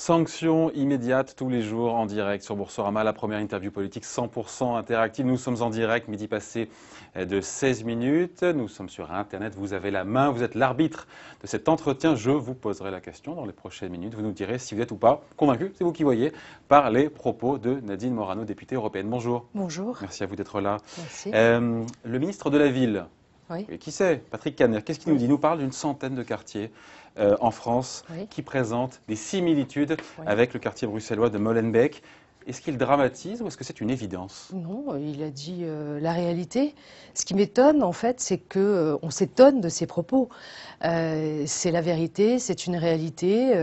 Sanctions immédiates tous les jours en direct sur Boursorama, la première interview politique 100% interactive. Nous sommes en direct, midi passé euh, de 16 minutes. Nous sommes sur Internet, vous avez la main, vous êtes l'arbitre de cet entretien. Je vous poserai la question dans les prochaines minutes. Vous nous direz si vous êtes ou pas convaincu, c'est vous qui voyez, par les propos de Nadine Morano, députée européenne. Bonjour. Bonjour. Merci à vous d'être là. Merci. Euh, le ministre de la Ville, oui. qui c'est Patrick Kanner. qu'est-ce qu'il nous dit Il nous parle d'une centaine de quartiers euh, en France qui présente des similitudes avec le quartier bruxellois de Molenbeek. Est-ce qu'il dramatise ou est-ce que c'est une évidence Non, euh, il a dit euh, la réalité. Ce qui m'étonne, en fait, c'est qu'on s'étonne de ses propos. c'est la vérité, c'est une réalité,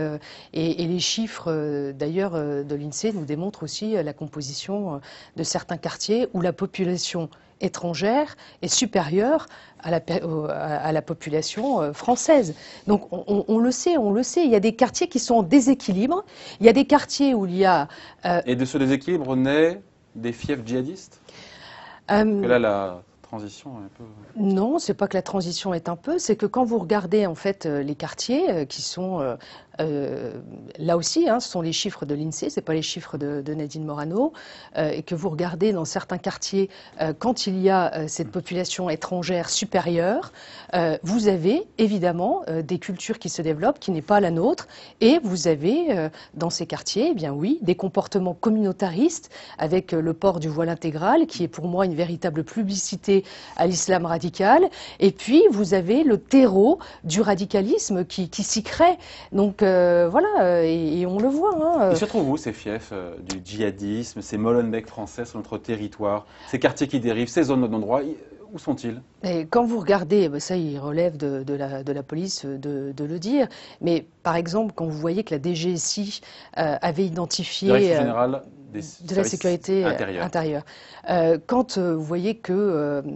et, et, les chiffres, d'ailleurs, de l'Insee nous démontrent aussi la composition de certains quartiers où la population étrangère est supérieure à la, à la population euh, française. Donc on, le sait, on le sait. Il y a des quartiers qui sont en déséquilibre. Il y a des quartiers où il y a... Euh, Et de ce déséquilibre naît des fiefs djihadistes euh... là, la transition un peu... Non, c'est pas que la transition est un peu, c'est que quand vous regardez en fait euh, les quartiers qui sont euh, là aussi, hein, ce sont les chiffres de l'INSEE, ce pas les chiffres de, Nadine Morano, euh, et que vous regardez dans certains quartiers, euh, quand il y a cette population étrangère supérieure, vous avez évidemment des cultures qui se développent, qui n'est pas la nôtre, et vous avez dans ces quartiers, eh bien oui, des comportements communautaristes avec le port du voile intégral, qui est pour moi une véritable publicité à l'islam radical, et puis vous avez le terreau du radicalisme qui, qui s'y crée. Donc euh, voilà, euh, et, on le voit. Hein, euh. se trouvent où ces fiefs du djihadisme, ces Molenbeek français sur notre territoire, ces quartiers qui dérivent, ces zones d'endroit, où sont-ils et Quand vous regardez, bah, ça il relève de, la, police de, le dire, mais par exemple quand vous voyez que la DGSI avait identifié de la sécurité euh, intérieure. Euh, quand euh, vous voyez qu'elle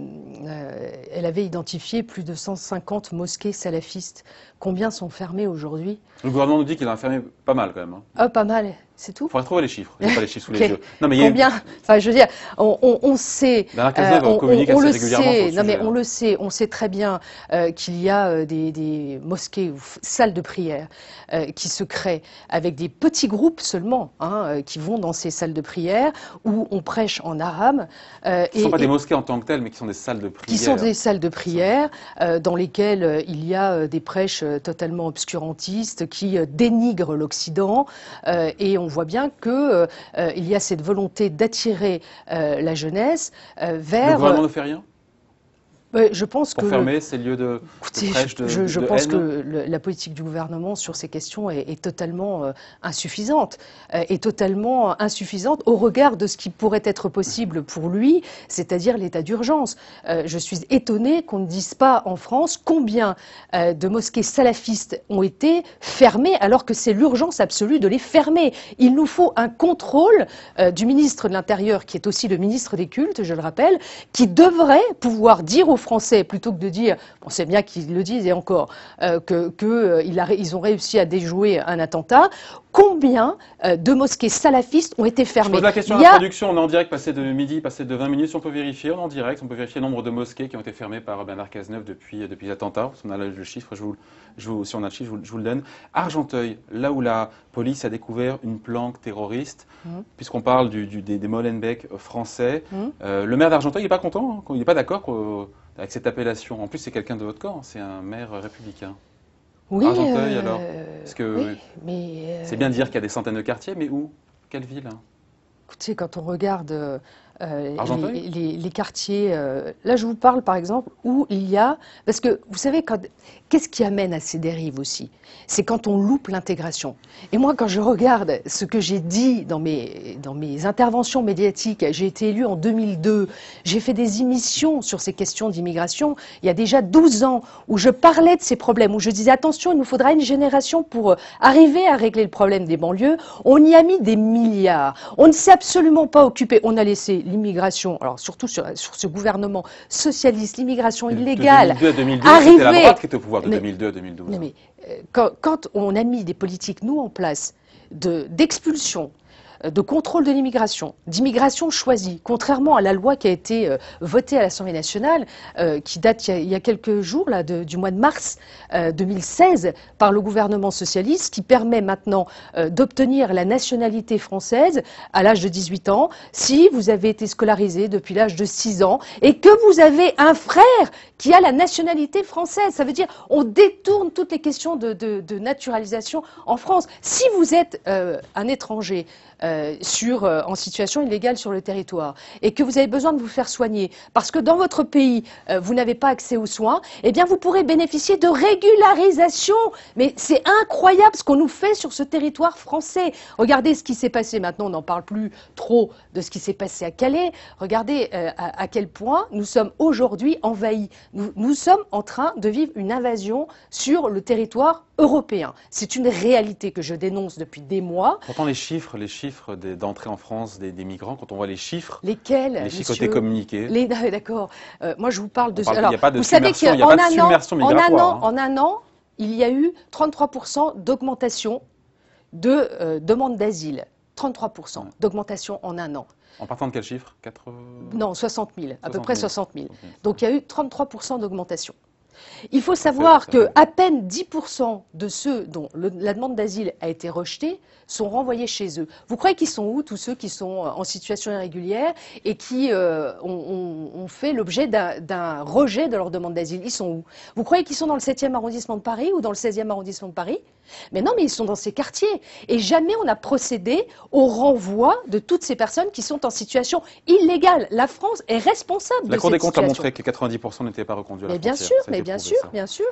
avait identifié plus de 150 mosquées salafistes, combien sont fermées aujourd'hui Le gouvernement nous dit qu'il en a fermé pas mal quand même. Ah, pas mal tout Il faudrait trouver les chiffres. Il n'y a pas les chiffres sous les yeux. Non, mais Combien y a... Enfin, je veux dire, on, sait. Euh, on, le sait. mais on hein. le sait. On sait très bien euh, qu'il y a euh, des, mosquées ou salles de prière qui se créent avec des petits groupes seulement hein, qui vont dans ces salles de prière où on prêche en arabe. Ce ne sont pas des mosquées en tant que telles, mais qui sont des salles de prière. Qui sont des salles de prière dans lesquelles il y a des prêches totalement obscurantistes qui dénigrent l'Occident et on on voit bien qu'il euh, euh, y a cette volonté d'attirer euh, la jeunesse vers... ne fait rien bah, je pense pour que fermer ces lieux de, je, pense que la politique du gouvernement sur ces questions est, totalement euh, insuffisante, euh, est totalement euh, insuffisante au regard de ce qui pourrait être possible pour lui, c'est-à-dire l'état d'urgence. Euh, je suis étonnée qu'on ne dise pas en France combien de mosquées salafistes ont été fermées alors que c'est l'urgence absolue de les fermer. Il nous faut un contrôle du ministre de l'Intérieur, qui est aussi le ministre des cultes, je le rappelle, qui devrait pouvoir dire aux Français, plutôt que de dire, on sait bien qu'ils le disent et encore, qu'ils euh, que, euh, ont réussi à déjouer un attentat, combien euh, de mosquées salafistes ont été fermées Je pose la question à la production, on est en direct, passé de midi, passé de 20 minutes, on peut vérifier, on est en direct, on peut vérifier le nombre de mosquées qui ont été fermées par Bernard Cazeneuve depuis, euh, depuis l'attentat, si on a le chiffre, je vous, si on a le chiffre, je vous, le donne. Argenteuil, là où la police a découvert une planque terroriste, mmh. puisqu'on parle des, Molenbeek euh, français, mmh. le maire d'Argenteuil n'est pas content, hein, il n'est pas d'accord avec cette appellation. En plus, c'est quelqu'un de votre corps, hein, c'est un maire républicain. Oui, euh, c'est bien de dire euh, qu'il y a des centaines de quartiers, mais où Quelle ville Écoutez, quand on regarde euh, euh, les, quartiers. Euh, là, je vous parle par exemple où il y a. Parce que vous savez, qu'est-ce qui amène à ces dérives aussi C'est quand on loupe l'intégration. Et moi, quand je regarde ce que j'ai dit dans mes, dans mes interventions médiatiques, j'ai été élu en 2002, j'ai fait des émissions sur ces questions d'immigration il y a déjà 12 ans où je parlais de ces problèmes, où je disais attention, il nous faudra une génération pour euh, arriver à régler le problème des banlieues. On y a mis des milliards. On ne s'est absolument pas occupé. On a laissé l'immigration, alors surtout sur, sur, ce gouvernement socialiste, l'immigration illégale. De 2002 à 2012, c'était la droite qui était au pouvoir de 2002 à 2012. Mais, hein. euh, quand, quand on a mis des politiques, nous, en place, d'expulsion, de contrôle de l'immigration, d'immigration choisie, contrairement à la loi qui a été euh, votée à l'Assemblée nationale, euh, qui date il y a, quelques jours, là, du mois de mars 2016, euh, par le gouvernement socialiste, qui permet maintenant d'obtenir la nationalité française à l'âge de 18 ans, si vous avez été scolarisé depuis l'âge de 6 ans et que vous avez un frère qui a la nationalité française. Ça veut dire on détourne toutes les questions de, naturalisation en France. Si vous êtes un étranger, euh, sur, euh, en situation illégale sur le territoire et que vous avez besoin de vous faire soigner parce que dans votre pays, euh, vous n'avez pas accès aux soins, eh bien vous pourrez bénéficier de régularisation. Mais c'est incroyable ce qu'on nous fait sur ce territoire français. Regardez ce qui s'est passé maintenant, on n'en parle plus trop de ce qui s'est passé à Calais. Regardez à, quel point nous sommes aujourd'hui envahis. Nous, nous sommes en train de vivre une invasion sur le territoire européen. C'est une réalité que je dénonce depuis des mois. Pourtant les chiffres, les chiffres chiffres d'entrée en France des, migrants, quand on voit les chiffres, lesquels Les chiffres communiqués. Les, ah d'accord. Euh, moi, je vous parle de. alors, il n'y a pas de vous savez qu'il a, en pas En un, an, hein. en un an, il y a eu 33 d'augmentation de euh, demande d'asile. 33 d'augmentation en un an. En partant de quel chiffre 4... Non, 60 000, à peu près 60 000. Donc il y a eu 33 d'augmentation. Il faut savoir que à peine 10% de ceux dont la demande d'asile a été rejetée sont renvoyés chez eux. Vous croyez qu'ils sont où tous ceux qui sont euh, en situation irrégulière et qui euh, ont, fait l'objet d'un rejet de leur demande d'asile Ils sont où Vous croyez qu'ils sont dans le 7e arrondissement de Paris ou dans le 16e arrondissement de Paris Mais non, mais ils sont dans ces quartiers. Et jamais on a procédé au renvoi de toutes ces personnes qui sont en situation illégale. La France est responsable de cette La Cour des comptes a montré que 90% n'étaient pas reconduits à la mais Bien sûr, bien sûr, bien sûr.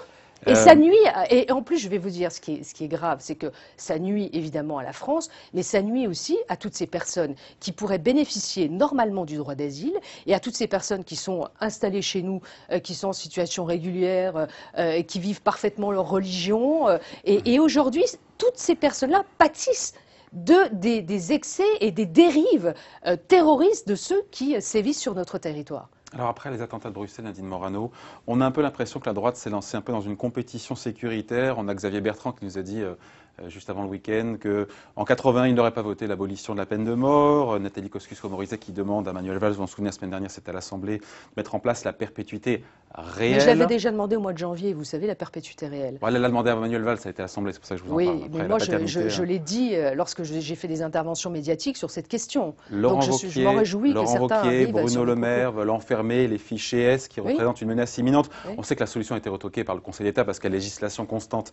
Et euh, ça nuit, et en plus je vais vous dire ce qui est, grave, c'est que ça nuit évidemment à la France, mais ça nuit aussi à toutes ces personnes qui pourraient bénéficier normalement du droit d'asile et à toutes ces personnes qui sont installées chez nous, euh, qui sont en situation régulière, euh, et qui vivent parfaitement leur religion. et, aujourd'hui, toutes ces personnes-là pâtissent des, excès et des dérives terroristes de ceux qui sévissent sur notre territoire. Alors après les attentats de Bruxelles, Nadine Morano, on a un peu l'impression que la droite s'est lancée un peu dans une compétition sécuritaire. On a Xavier Bertrand qui nous a dit euh, euh, juste avant le week-end qu'en en 80, il n'aurait pas voté l'abolition de la peine de mort. Euh, Nathalie Kosciusko-Morizet qui demande à Manuel Valls, vous vous souvenez, la semaine dernière, c'était à l'Assemblée, de mettre en place la perpétuité réelle. Mais je l'avais déjà demandé au mois de janvier, vous savez, la perpétuité réelle. elle l'a demandé à Manuel Valls, ça a été à l'Assemblée, c'est pour ça que je vous en parle. Oui, mais moi, je, hein. l'ai dit euh, lorsque j'ai fait des interventions médiatiques sur cette question. Laurent Donc je, m'en réjouis Laurent que certains Wauquiez, Bruno Le Maire veulent enfermer les fichiers S qui représentent une menace imminente. On sait que la solution a été retoquée par le Conseil d'État parce que législation constante,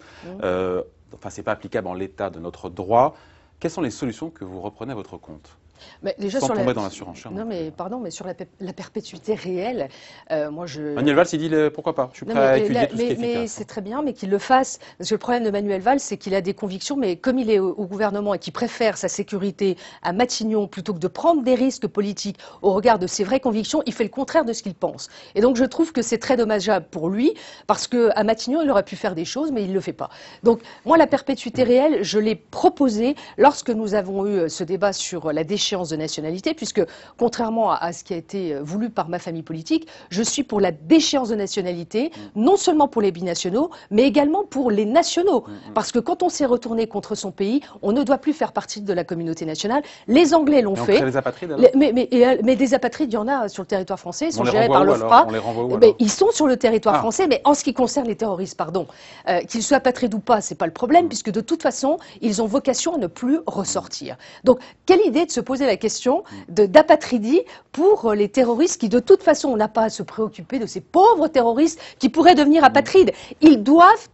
enfin, c'est pas en l'état de notre droit. Quelles sont les solutions que vous reprenez à votre compte mais déjà sur tomber dans la Non, mais pardon, mais sur la, perpétuité réelle, euh, moi je. Manuel Valls, il dit pourquoi pas. Je suis prêt mais, tout ce qui Mais c'est très bien, mais qu'il le fasse. Parce que le problème de Manuel Valls, c'est qu'il a des convictions, mais comme il est au, gouvernement et qu'il préfère sa sécurité à Matignon plutôt que de prendre des risques politiques au regard de ses vraies convictions, il fait le contraire de ce qu'il pense. Et donc je trouve que c'est très dommageable pour lui, parce que à Matignon, il aurait pu faire des choses, mais il ne le fait pas. Donc moi, la perpétuité réelle, je l'ai proposée lorsque nous avons eu euh, ce débat sur la déchéance de nationalité, puisque contrairement à, ce qui a été euh, voulu par ma famille politique, je suis pour la déchéance de nationalité, mm. non seulement pour les binationaux, mais également pour les nationaux. Mm, mm. Parce que quand on s'est retourné contre son pays, on ne doit plus faire partie de la communauté nationale. Les Anglais l'ont fait. mais, mais, euh, mais, des apatrides, il y en a sur le territoire français, ils sont gérés par l'OFPRA. Eh ben, ils sont sur le territoire ah. français, mais en ce qui concerne les terroristes, pardon, euh, qu'ils soient apatrides ou pas, c'est pas le problème, puisque de toute façon, ils ont vocation à ne plus ressortir. Donc, quelle idée de se poser la question mm. d'apatridie pour euh, les terroristes qui, de toute façon, on n'a pas à se préoccuper de ces pauvres terroristes qui pourraient devenir mm. apatrides. Ils doivent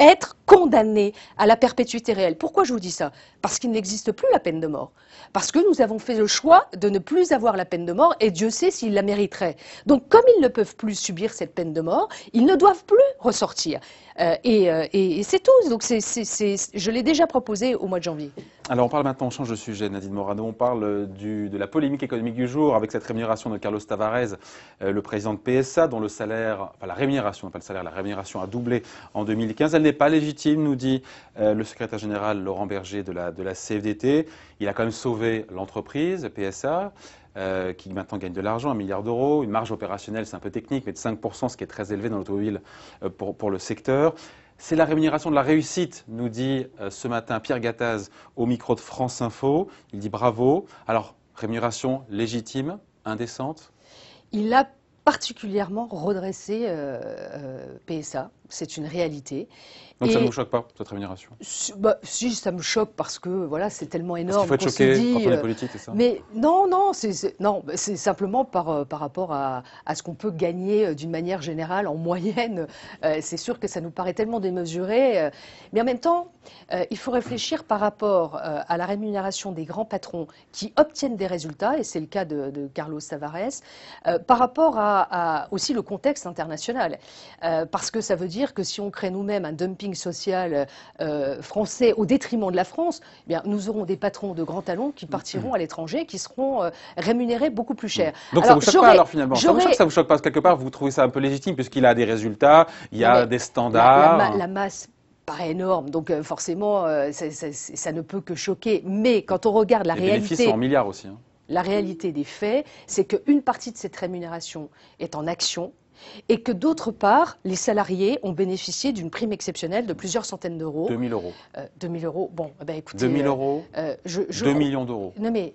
être condamnés à la perpétuité réelle. Pourquoi je vous dis ça Parce qu'il n'existe plus la peine de mort. Parce que nous avons fait le choix de ne plus avoir la peine de mort et Dieu sait s'ils la mériteraient. Donc comme ils ne peuvent plus subir cette peine de mort, ils ne doivent plus ressortir. Euh, euh, et, c'est tout. Donc je l'ai déjà proposé au mois de janvier. Alors on parle maintenant, on change de sujet, Nadine Morano. On parle du, de la polémique économique du jour avec cette rémunération de Carlos Tavares, euh, le président de PSA, dont le salaire, enfin la rémunération, pas le salaire, la rémunération a doublé en 2015. Elle n'est pas légitime légitime, nous dit euh, le secrétaire général Laurent Berger de la, de la CFDT. Il a quand même sauvé l'entreprise, PSA. Euh, qui maintenant gagne de l'argent, un milliard d'euros, une marge opérationnelle, c'est un peu technique, mais de 5%, ce qui est très élevé dans l'automobile euh, pour, pour, le secteur. C'est la rémunération de la réussite, nous dit ce matin Pierre Gattaz au micro de France Info. Il dit bravo. Alors, rémunération légitime, indécente Il a particulièrement redressé PSA c'est une réalité. Donc ça ne vous choque pas, cette rémunération bah, Si, ça me choque parce que voilà, c'est tellement énorme. Parce il faut être choqué euh, ça Mais non, non, c'est, non, bah, c'est simplement par, euh, par rapport à, ce qu'on peut gagner euh, d'une manière générale, en moyenne. c'est sûr que ça nous paraît tellement démesuré. mais en même temps, il faut réfléchir par rapport à la rémunération des grands patrons qui obtiennent des résultats, et c'est le cas de, Carlos Tavares, par rapport à, aussi le contexte international. parce que ça veut dire que si on crée nous-mêmes un dumping social euh, euh, français au détriment de la France, eh bien, nous aurons des patrons de grands talons qui partiront mm. à l'étranger, qui seront euh, rémunérés beaucoup plus mm. cher. Donc alors, ça vous choque pas alors finalement ça vous choque, vous choque pas parce que quelque part vous trouvez ça un peu légitime puisqu'il a des résultats, il y a des standards. la, masse paraît énorme, donc forcément, ça, ne peut que choquer. Mais quand on regarde la réalité... Les bénéfices sont en milliards aussi. Hein. La réalité des faits, c'est qu'une partie de cette rémunération est en action, et que d'autre part, les salariés ont bénéficié d'une prime exceptionnelle de plusieurs centaines d'euros. 2000 euros. Euh, euros, bon, eh ben, écoutez… – écoutez... Euh, euros, euh, millions d'euros. Non mais,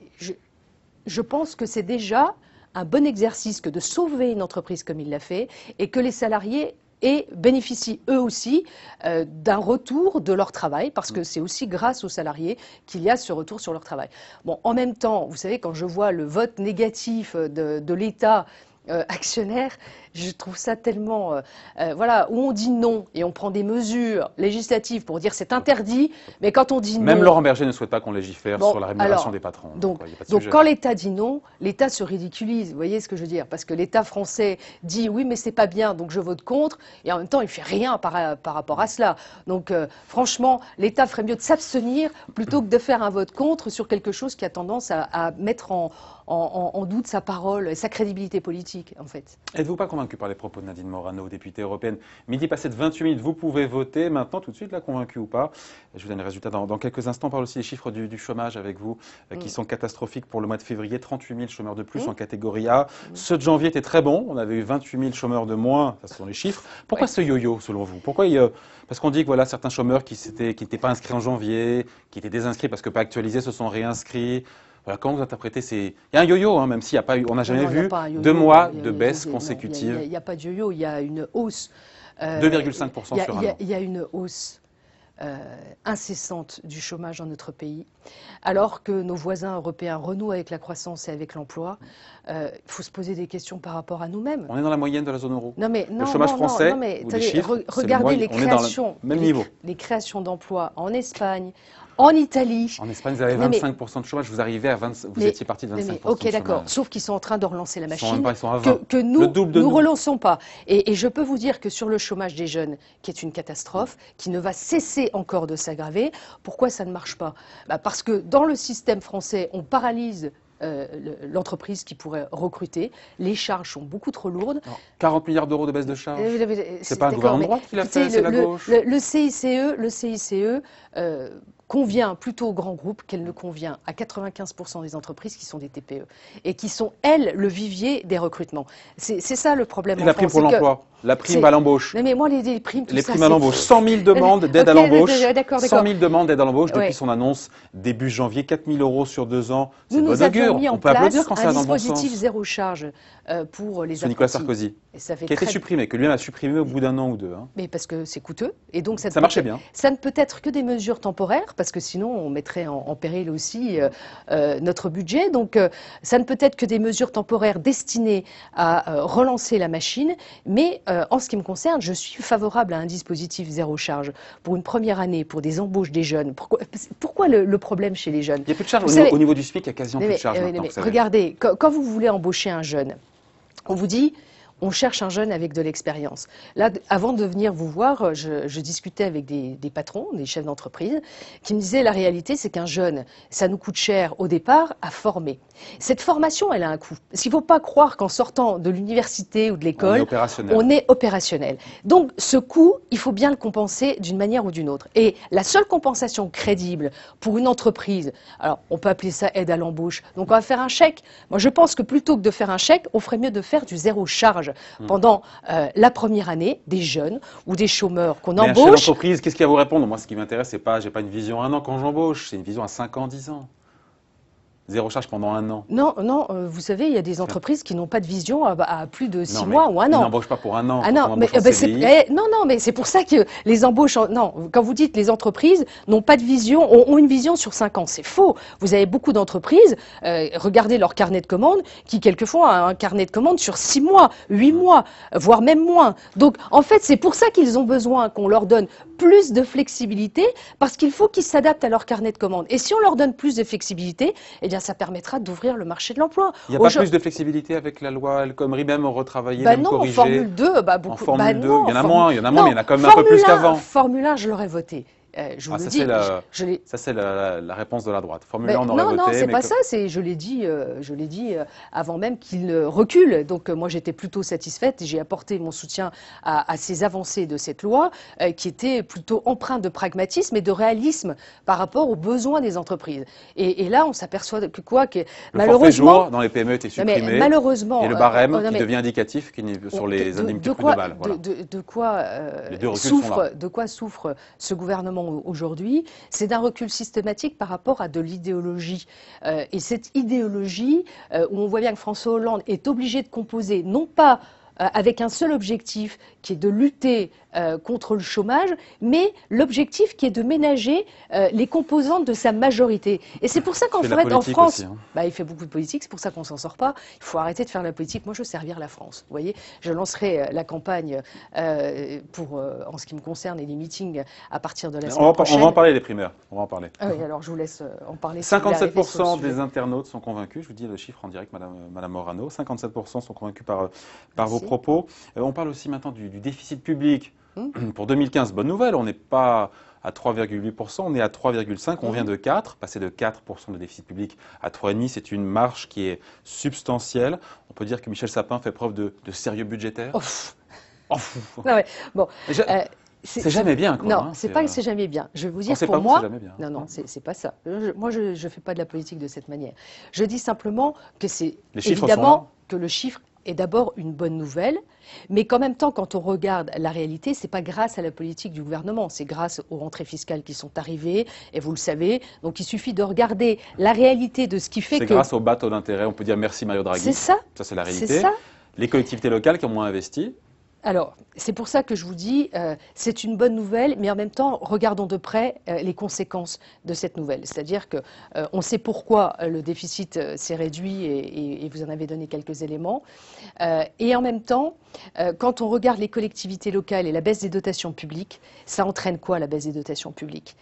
je, pense que c'est déjà un bon exercice que de sauver une entreprise comme il l'a fait et que les salariés bénéficient eux aussi d'un retour de leur travail, parce que mm. c'est aussi grâce aux salariés qu'il y a ce retour sur leur travail. Bon, en même temps, vous savez, quand je vois le vote négatif de, l'État actionnaire, je trouve ça tellement, euh, euh, voilà, où on dit non et on prend des mesures législatives pour dire c'est interdit, mais quand on dit non. Même Laurent Berger ne souhaite pas qu'on légifère sur la rémunération des patrons. Donc, donc, quand l'État dit non, l'État se ridiculise. Vous voyez ce que je veux dire Parce que l'État français dit oui, mais c'est pas bien, donc je vote contre, et en même temps il fait rien par, euh, rapport à cela. Donc franchement, l'État ferait mieux de s'abstenir plutôt que de faire un vote contre sur quelque chose qui a tendance à, mettre en, en, en, doute sa parole et sa crédibilité politique, en fait. Êtes-vous pas convaincu par les propos de Nadine Morano, députée européenne. Midi passé de 28 minutes, vous pouvez voter maintenant tout de suite, la convaincu ou pas. Je vous donne les résultats dans, quelques instants. On parle aussi des chiffres du, chômage avec vous, euh, qui sont catastrophiques pour le mois de février. 38 000 chômeurs de plus en catégorie A. Ce de janvier était très bon, On avait eu 28 000 chômeurs de moins. ce sont les chiffres. Pourquoi ce yo-yo, selon vous Pourquoi il, euh, Parce qu'on dit que voilà, certains chômeurs qui n'étaient pas inscrits en janvier, qui étaient désinscrits parce que pas actualisés, se sont réinscrits. Voilà, comment vous interprétez ces... Il y a un yo-yo, même s'il n'y a pas eu, on n'a jamais vu deux mois de baisse consécutive. Il n'y a, pas de yo-yo, il y a une hausse. 2,5% sur un an. Il y a une hausse. incessante du chômage dans notre pays, alors que nos voisins européens renouent avec la croissance et avec l'emploi, il faut se poser des questions par rapport à nous-mêmes. On est dans la moyenne de la zone euro. Non mais, le chômage français, non, mais, les chiffres, regardez les créations, même les créations d'emplois en Espagne, en Italie. En Espagne, vous avez 25% de chômage, vous arrivez à vous étiez parti de 25%. ok, d'accord, sauf qu'ils sont en train de relancer la machine, Que, nous ne relançons pas. Et, je peux vous dire que sur le chômage des jeunes, qui est une catastrophe, qui ne va cesser encore de s'aggraver, pourquoi ça ne marche pas bah, Parce que dans le système français, on paralyse euh, l'entreprise qui pourrait recruter. Les charges sont beaucoup trop lourdes. 40 milliards d'euros de baisse de charges. Ce euh, euh, c'est pas un gouvernement droit qui l'a fait, c'est la gauche. Le, CICE, le CICE convient plutôt aux grands groupes qu'elle ne convient à 95% des entreprises qui sont des TPE et qui sont, elles, le vivier des recrutements. C'est ça le problème. Et la prime pour l'emploi, la prime à l'embauche. Mais, moi, les, primes, tout Les primes à l'embauche, 100 000 demandes d'aide à euh, l'embauche. 100 euh, 000 demandes d'aide à l'embauche depuis son annonce début janvier, 4 000 euros sur deux ans. C'est bon augure. On peut applaudir quand ça dans le bon dispositif zéro charge euh, pour les apprentis. Nicolas Sarkozy. Et ça fait qui a été supprimé, que lui-même a supprimé au bout d'un an ou deux. Hein. Mais parce que c'est coûteux. Et donc ça, ça marchait bien. Ça ne peut être que des mesures temporaires parce que sinon on mettrait en, péril aussi euh, euh, notre budget. Donc euh, ça ne peut être que des mesures temporaires destinées à relancer la machine, mais en ce qui me concerne, je suis favorable à un dispositif zéro charge pour une première année, pour des embauches des jeunes. Pourquoi, le, problème chez les jeunes Il n'y a plus de charge au, niveau, du SPIC, il y a quasiment plus de charge. regardez, quand vous voulez embaucher un jeune, on vous dit on cherche un jeune avec de l'expérience. Là, avant de venir vous voir, euh, je, discutais avec des, patrons, des chefs d'entreprise, qui me disaient la réalité, c'est qu'un jeune, ça nous coûte cher au départ à former. Cette formation, elle a un coût. Il ne faut pas croire qu'en sortant de l'université ou de l'école, on, on, est opérationnel. Donc, ce coût, il faut bien le compenser d'une manière ou d'une autre. Et la seule compensation crédible pour une entreprise, alors on peut appeler ça aide à l'embauche, donc on va faire un chèque. Moi, je pense que plutôt que de faire un chèque, on ferait mieux de faire du zéro charge. Hmm. pendant euh, la première année des jeunes ou des chômeurs qu'on embauche. Mais un qu'est-ce qu'il à vous répondre Moi, ce qui m'intéresse, c'est pas, j'ai pas une vision un an quand j'embauche, c'est une vision à 5 ans, 10 ans zéro charge pendant un an. Non, non, euh, vous savez, il y a des entreprises qui n'ont pas de vision à, plus de six mois ou un an. Ils pas pour un an. Ah non, mais, euh, bah, eh, non, mais c'est pour ça que les embauches, non, quand vous dites les entreprises n'ont pas de vision, ont, une vision sur cinq ans, c'est faux. Vous avez beaucoup d'entreprises, euh, regardez leur carnet de commandes, qui quelquefois ont un carnet de commandes sur six mois, huit mm. mois, voire même moins. Donc, en fait, c'est pour ça qu'ils ont besoin qu'on leur donne plus de flexibilité, parce qu'il faut qu'ils s'adaptent à leur carnet de commandes. Et si on leur donne plus de flexibilité, eh bien ça permettra d'ouvrir le marché de l'emploi. Il n'y a pas plus de flexibilité avec la loi El Khomri, même retravailler, bah même non, corriger. Formule 2, bah beaucoup. Formule 2, bah il y en a moins, il y en a moins, mais il y en a quand même un peu plus qu'avant. Formule 1, je l'aurais voté. Euh, je vous ah, ça c'est la, réponse de la droite. Formulée ben, en non, Non, c'est pas ça. C'est, je l'ai dit, euh, je l'ai dit euh, avant même qu'il recule. Donc, moi, j'étais plutôt satisfaite j'ai apporté mon soutien à, ces avancées de cette loi qui était plutôt empreinte de pragmatisme et de réalisme par rapport aux besoins des entreprises. Et, là, on s'aperçoit que quoi que, le malheureusement. Jour dans les PME était supprimé. malheureusement. Et le barème oh, qui devient indicatif qui, sur les indemnités de, de, de, quoi, souffre, de quoi souffre ce gouvernement aujourd'hui, c'est d'un recul systématique par rapport à de l'idéologie. Euh, et cette idéologie, euh, où on voit bien que François Hollande est obligé de composer non pas euh, avec un seul objectif qui est de lutter euh, contre le chômage, mais l'objectif qui est de ménager euh, les composantes de sa majorité. Et c'est pour ça qu'en fait, en France, hein. bah, il fait beaucoup de politique, c'est pour ça qu'on s'en sort pas. Il faut arrêter de faire la politique. Moi, je veux servir la France. Vous voyez, je lancerai la campagne pour, en ce qui me concerne et les meetings à partir de la semaine prochaine. On va en parler les primaires. On va en parler. Ah oui, alors je vous laisse en parler. 57% des internautes sont convaincus. Je vous dis le chiffre en direct, Madame, Morano. 57% sont convaincus par, par vos propos. Euh, on parle aussi maintenant du, déficit public. Hmm. Pour 2015, bonne nouvelle, on n'est pas à 3,8%, on est à 3,5%, on vient hmm. de 4%, passer de 4% de déficit public à 3,5%, c'est une marche qui est substantielle. On peut dire que Michel Sapin fait preuve de, sérieux budgétaire. c'est jamais bien. Quoi, non, hein, c'est pas que euh, c'est jamais bien. Je vais vous dire pour moi. Non, non, c'est pas ça. moi, je ne fais pas de la politique de cette manière. Je dis simplement que c'est évidemment que le chiffre est d'abord une bonne nouvelle, mais qu'en même temps, quand on regarde la réalité, ce n'est pas grâce à la politique du gouvernement, c'est grâce aux rentrées fiscales qui sont arrivées, et vous le savez. Donc il suffit de regarder la réalité de ce qui fait que. C'est grâce au bateau d'intérêt, on peut dire merci Mario Draghi. C'est ça. Ça, c'est la réalité. Les collectivités locales qui ont moins investi, alors, c'est pour ça que je vous dis, euh, c'est une bonne nouvelle, mais en même temps, regardons de près euh, les conséquences de cette nouvelle. C'est-à-dire qu'on euh, on sait pourquoi le déficit s'est réduit et, vous en avez donné quelques éléments. et en même temps, quand on regarde les collectivités locales et la baisse des dotations publiques, ça entraîne quoi la baisse des dotations publiques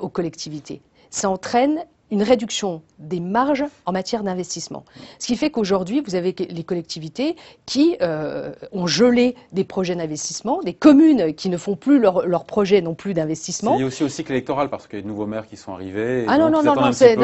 aux collectivités Ça entraîne une réduction des marges en matière d'investissement. Ce qui fait qu'aujourd'hui, vous avez les collectivités qui euh, ont gelé des projets d'investissement, des communes qui ne font plus leurs leur projets non plus d'investissement. Il y a aussi au cycle électoral, parce qu'il y a de nouveaux maires qui sont arrivés. ah non, non, non, non, c'est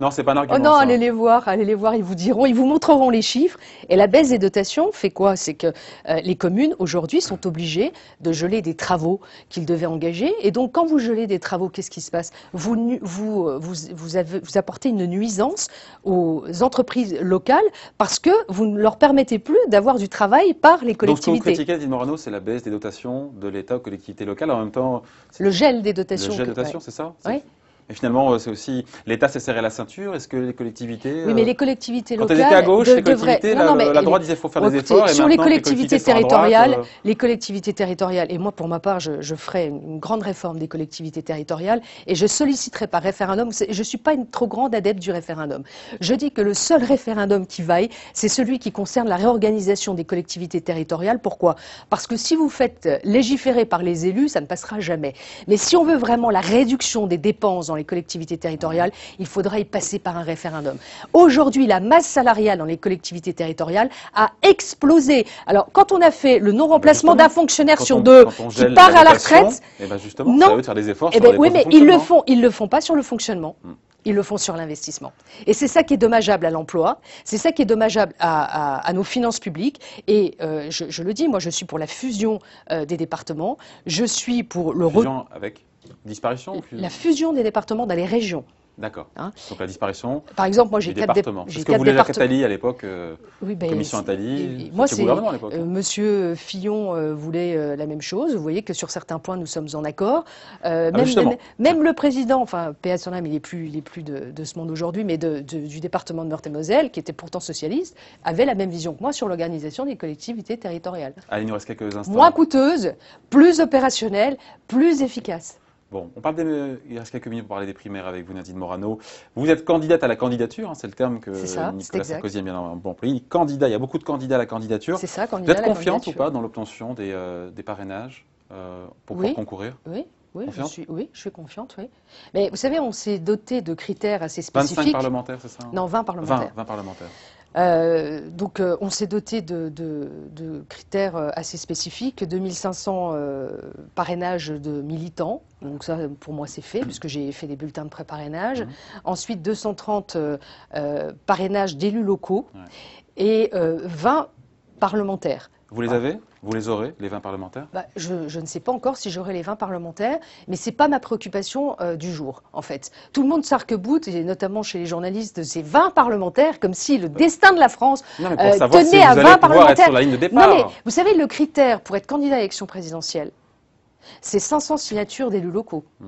non, c'est pas un argument, oh non, allez les voir, allez les voir, ils vous diront, ils vous montreront les chiffres. Et la baisse des dotations fait quoi C'est que euh, les communes, aujourd'hui, sont obligées de geler des travaux qu'ils devaient engager. Et donc, quand vous gelez des travaux, qu'est-ce qui se passe vous, vous, euh, vous vous, vous, apportez une nuisance aux entreprises locales parce que vous ne leur permettez plus d'avoir du travail par les collectivités. Donc ce que vous critiquez, Morano, c'est la baisse des dotations de l'État aux collectivités locales. En même temps, le gel des dotations. Le gel des dotations, c'est ça Oui. Et finalement, euh, c'est aussi l'État s'est serré la ceinture. Est-ce que les collectivités Oui, mais euh, les collectivités locales. Quand à gauche, les collectivités, la, droite disait qu'il faut faire des efforts. Sur les collectivités territoriales, euh. les collectivités territoriales. Et moi, pour ma part, je, ferai une grande réforme des collectivités territoriales et je solliciterai par référendum. Je suis pas une trop grande adepte du référendum. Je dis que le seul référendum qui vaille, c'est celui qui concerne la réorganisation des collectivités territoriales. Pourquoi Parce que si vous faites légiférer par les élus, ça ne passera jamais. Mais si on veut vraiment la réduction des dépenses dans les collectivités territoriales, il faudra y passer par un référendum. Aujourd'hui, la masse salariale dans les collectivités territoriales a explosé. Alors, quand on a fait le non-remplacement bah, d'un fonctionnaire sur deux qui part à la retraite, et eh ben justement, ça veut faire des efforts. Et eh ben oui, mais ils le font, ils le font pas sur le fonctionnement. Hmm. ils le font sur l'investissement. Et c'est ça qui est dommageable à l'emploi, c'est ça qui est dommageable à, nos finances publiques. Et euh, je, le dis, moi je suis pour la fusion euh, des départements, je suis pour le... Fusion avec Disparition La fusion des départements dans les régions. D'accord. Hein Donc la disparition. Par exemple, moi j'ai quatre départements. Parce que vous voulez à l'époque, euh, ben, commission Attali, moi à l'époque. Euh, Monsieur Fillon euh, voulait la même chose. Vous voyez que sur certains points nous sommes en accord. Ah, même, le président, enfin PS il est plus, il est plus de, ce monde aujourd'hui, mais du département de Meurthe-et-Moselle, qui était pourtant socialiste, avait la même vision que moi sur l'organisation des collectivités territoriales. Allez, il nous reste quelques instants. Moins coûteuse, plus opérationnelle, plus efficace. Bon, on parle il reste quelques minutes pour parler des primaires avec vous, Nadine Morano. Vous êtes candidate à la candidature, hein, c'est le terme que Nicolas Sarkozy a bien en bon prix. Candidat, il y a beaucoup de candidats à la candidature. C'est ça, candidat Vous êtes confiante ou pas dans l'obtention des, euh, parrainages euh, pour pouvoir concourir Oui. Oui je, suis, oui, je suis confiante, oui. Mais vous savez, on s'est doté de critères assez spécifiques. 25 parlementaires, c'est ça hein? Non, 20 parlementaires. 20 parlementaires. Euh, donc euh, on s'est doté de, critères euh, assez spécifiques, 2500 parrainages de militants, donc ça pour moi c'est fait puisque j'ai fait des bulletins de pré-parrainage, mmh. ensuite 230 parrainages d'élus locaux et 20 parlementaires. Vous les avez vous les aurez, les 20 parlementaires bah, je, ne sais pas encore si j'aurai les 20 parlementaires, mais ce n'est pas ma préoccupation euh, du jour, en fait. Tout le monde s'arc-boute, et notamment chez les journalistes, de ces 20 parlementaires, comme si le euh, destin de la France tenait à 20 parlementaires. Non, mais vous savez, le critère pour être candidat à l'élection présidentielle, c'est 500 signatures d'élus locaux. Hmm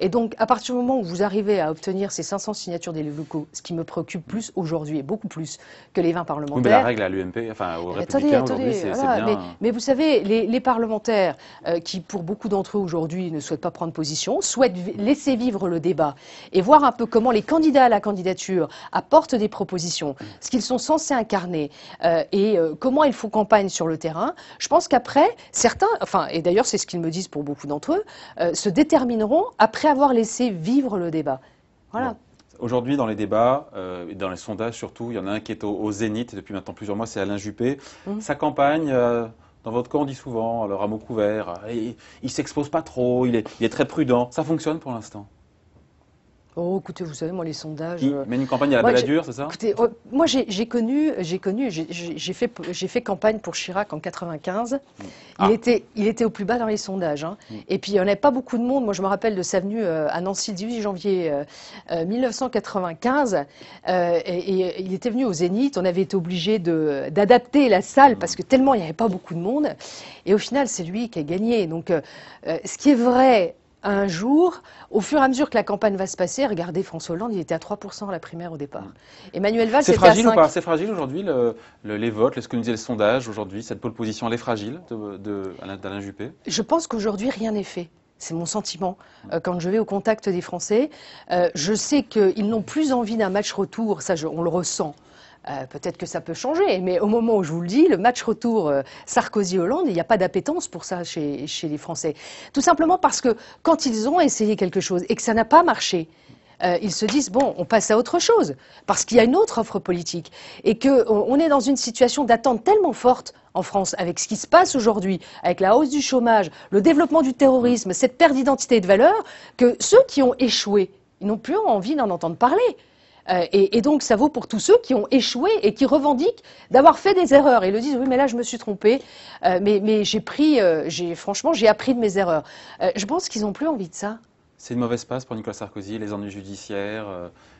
et donc à partir du moment où vous arrivez à obtenir ces 500 signatures des locaux, ce qui me préoccupe plus aujourd'hui et beaucoup plus que les 20 parlementaires. mais la règle à l'UMP, enfin aux républicains c'est bien. Mais, vous savez, les, parlementaires euh, qui, pour beaucoup d'entre eux aujourd'hui, ne souhaitent pas prendre position, souhaitent laisser vivre le débat et voir un peu comment les candidats à la candidature apportent des propositions, ce qu'ils sont censés incarner euh, et euh, comment ils font campagne sur le terrain. Je pense qu'après, certains, enfin, et d'ailleurs c'est ce qu'ils me disent pour beaucoup d'entre eux, se détermineront après avoir laissé vivre le débat. Aujourd'hui, dans les débats, euh, dans les sondages surtout, il y en a un qui est au, zénith depuis maintenant plusieurs mois, c'est Alain Juppé. Mmh. Sa campagne, euh, dans votre camp, on dit souvent, alors à mot couvert, euh, il, ne s'expose pas trop, il est très prudent. Ça fonctionne pour l'instant Oh, écoutez, vous savez, moi, les sondages. Il euh, une campagne à la moi, c'est ça Écoutez, oh, moi, j'ai connu, j'ai connu, j'ai fait, fait campagne pour Chirac en 95. Hmm. Il, ah. était, il était au plus bas dans les sondages. Hein. Hmm. Et puis, il n'y en avait pas beaucoup de monde. Moi, je me rappelle de sa venue euh, à Nancy le 18 janvier 1995. Euh, et, il était venu au Zénith. On avait été obligé d'adapter la salle parce que tellement il n'y avait pas beaucoup de monde. Et au final, c'est lui qui a gagné. Donc, ce qui est vrai un jour, au fur et à mesure que la campagne va se passer, regardez, François Hollande, il était à 3% à la primaire au départ. Mm. Emmanuel Valls c'est fragile C'est fragile aujourd'hui, les votes, ce que nous disait le sondage aujourd'hui, cette pole position, elle est fragile d'Alain Juppé Je pense qu'aujourd'hui, rien n'est fait. C'est mon sentiment euh, quand je vais au contact des Français. Euh, je sais qu'ils n'ont plus envie d'un match retour, ça on le ressent. Euh, peut-être que ça peut changer, mais au moment où je vous le dis, le match retour euh, Sarkozy-Hollande, il n'y a pas d'appétence pour ça chez, les Français. Tout simplement parce que quand ils ont essayé quelque chose et que ça n'a pas marché, euh, ils se disent bon, on passe à autre chose parce qu'il y a une autre offre politique et qu'on est dans une situation d'attente tellement forte en France avec ce qui se passe aujourd'hui, avec la hausse du chômage, le développement du terrorisme, cette perte d'identité et de valeur, que ceux qui ont échoué, ils n'ont plus envie d'en entendre parler. Euh, et, donc, ça vaut pour tous ceux qui ont échoué et qui revendiquent d'avoir fait des erreurs. et le disent, oui, mais là, je me suis trompé, euh, mais, j'ai pris, euh, franchement, j'ai appris de mes erreurs. je pense qu'ils n'ont plus envie de ça. C'est une mauvaise passe pour Nicolas Sarkozy, les ennuis judiciaires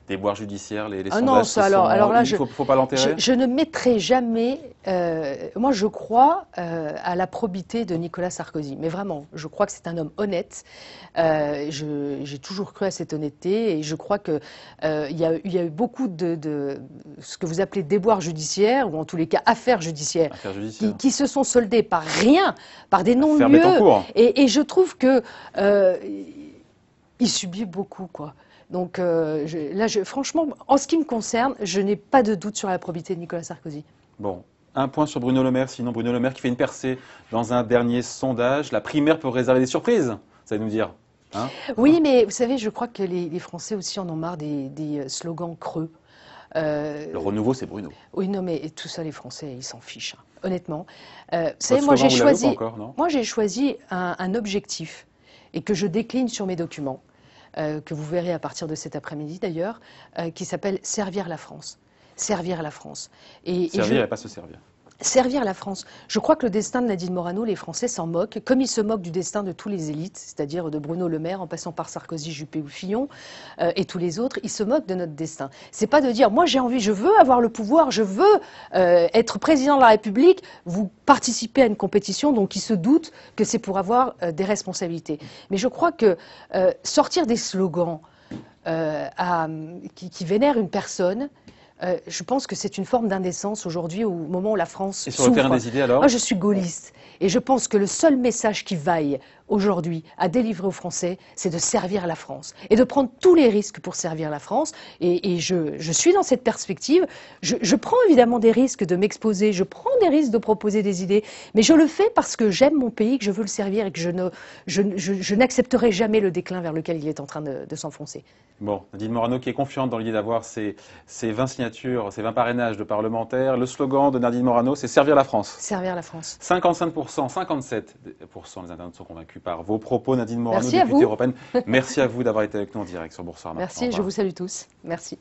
déboires judiciaires, les, je, ne mettrai jamais... Euh, moi, je crois euh, à la probité de Nicolas Sarkozy. Mais vraiment, je crois que c'est un homme honnête. Euh, j'ai toujours cru à cette honnêteté. Et je crois qu'il y, y, a eu beaucoup de, ce que vous appelez déboires judiciaires, ou en tous les cas affaires judiciaires, Qui, se sont soldées par rien, par des non-lieux. Et, et, je trouve que il subit beaucoup, quoi. Donc euh, là, franchement, en ce qui me concerne, je n'ai pas de doute sur la probité de Nicolas Sarkozy. Bon, un point sur Bruno Le Maire, sinon Bruno Le Maire qui fait une percée dans un dernier sondage. La primaire peut réserver des surprises, ça va nous dire. Hein oui, mais vous savez, je crois que les, Français aussi en ont marre des, euh, slogans creux. Euh, le renouveau, c'est Bruno. Oui, non, mais tout ça, les Français, ils s'en fichent, hein, honnêtement. vous savez, moi, j'ai choisi, moi, j'ai choisi un objectif et que je décline sur mes documents. Euh, que vous verrez à partir de cet après-midi d'ailleurs, euh, qui s'appelle Servir la France servir la France. Et, servir pas se servir servir la France. Je crois que le destin de Nadine Morano, les Français s'en moquent, comme ils se moquent du destin de tous les élites, c'est-à-dire de Bruno Le Maire en passant par Sarkozy, Juppé ou Fillon euh, et tous les autres, ils se moquent de notre destin. C'est pas de dire moi j'ai envie, je veux avoir le pouvoir, je veux euh, être président de la République. Vous participez à une compétition, donc ils se doutent que c'est pour avoir euh, des responsabilités. Mais je crois que sortir des slogans qui vénèrent une personne, euh, je pense que c'est une forme d'indécence aujourd'hui, au moment où la France. Et sur le terrain des idées alors Moi, je suis gaulliste. Et je pense que le seul message qui vaille aujourd'hui à délivrer aux Français, c'est de servir la France et de prendre tous les risques pour servir la France. Et, je, suis dans cette perspective. Je, prends évidemment des risques de m'exposer, je prends des risques de proposer des idées, mais je le fais parce que j'aime mon pays, que je veux le servir et que je, ne, je, n'accepterai jamais le déclin vers lequel il est en train de, de s'enfoncer. Bon, Nadine Morano qui est confiante dans l'idée d'avoir ces, 20 signatures, ces 20 parrainages de parlementaires. Le slogan de Nadine Morano, c'est Servir la France. Servir la France. 55%, 57% des internautes sont convaincus par vos propos. Nadine Morano, députée européenne. Merci à vous d'avoir été avec nous en direct sur Boursorama. Merci, je vous salue tous. Merci.